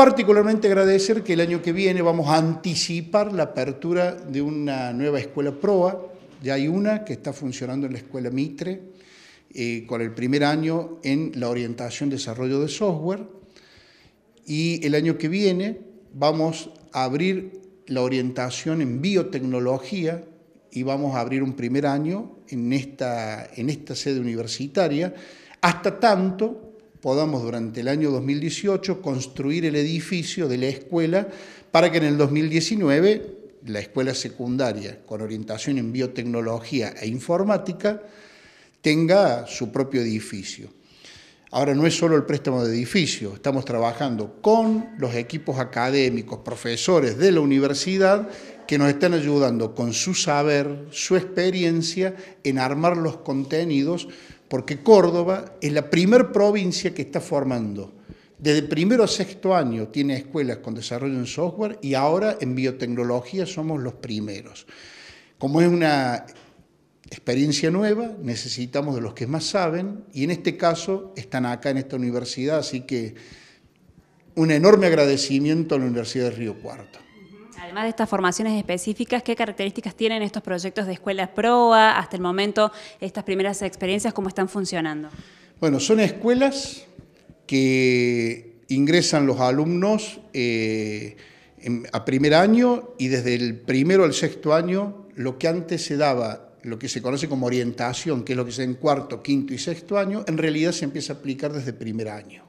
Particularmente agradecer que el año que viene vamos a anticipar la apertura de una nueva escuela PROA. Ya hay una que está funcionando en la escuela Mitre, eh, con el primer año en la orientación desarrollo de software. Y el año que viene vamos a abrir la orientación en biotecnología y vamos a abrir un primer año en esta, en esta sede universitaria, hasta tanto podamos durante el año 2018 construir el edificio de la escuela para que en el 2019 la escuela secundaria con orientación en biotecnología e informática tenga su propio edificio. Ahora no es solo el préstamo de edificio, estamos trabajando con los equipos académicos, profesores de la universidad que nos están ayudando con su saber, su experiencia en armar los contenidos, porque Córdoba es la primer provincia que está formando. Desde primero a sexto año tiene escuelas con desarrollo en software y ahora en biotecnología somos los primeros. Como es una experiencia nueva, necesitamos de los que más saben y en este caso están acá en esta universidad, así que un enorme agradecimiento a la Universidad de Río Cuarto. Además de estas formaciones específicas, ¿qué características tienen estos proyectos de escuelas PROA hasta el momento, estas primeras experiencias, cómo están funcionando? Bueno, son escuelas que ingresan los alumnos eh, a primer año y desde el primero al sexto año lo que antes se daba lo que se conoce como orientación, que es lo que se en cuarto, quinto y sexto año, en realidad se empieza a aplicar desde primer año.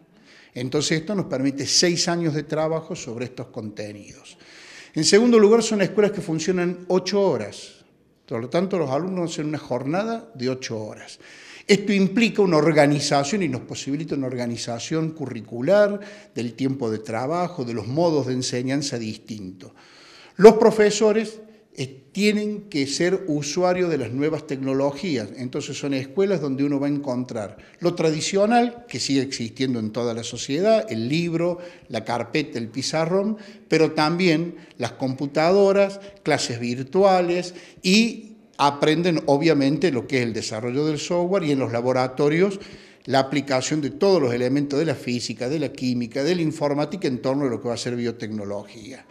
Entonces esto nos permite seis años de trabajo sobre estos contenidos. En segundo lugar, son escuelas que funcionan ocho horas. Por lo tanto, los alumnos hacen una jornada de ocho horas. Esto implica una organización y nos posibilita una organización curricular del tiempo de trabajo, de los modos de enseñanza distintos. Los profesores tienen que ser usuarios de las nuevas tecnologías. Entonces son escuelas donde uno va a encontrar lo tradicional, que sigue existiendo en toda la sociedad, el libro, la carpeta, el pizarrón, pero también las computadoras, clases virtuales y aprenden obviamente lo que es el desarrollo del software y en los laboratorios la aplicación de todos los elementos de la física, de la química, de la informática en torno a lo que va a ser biotecnología.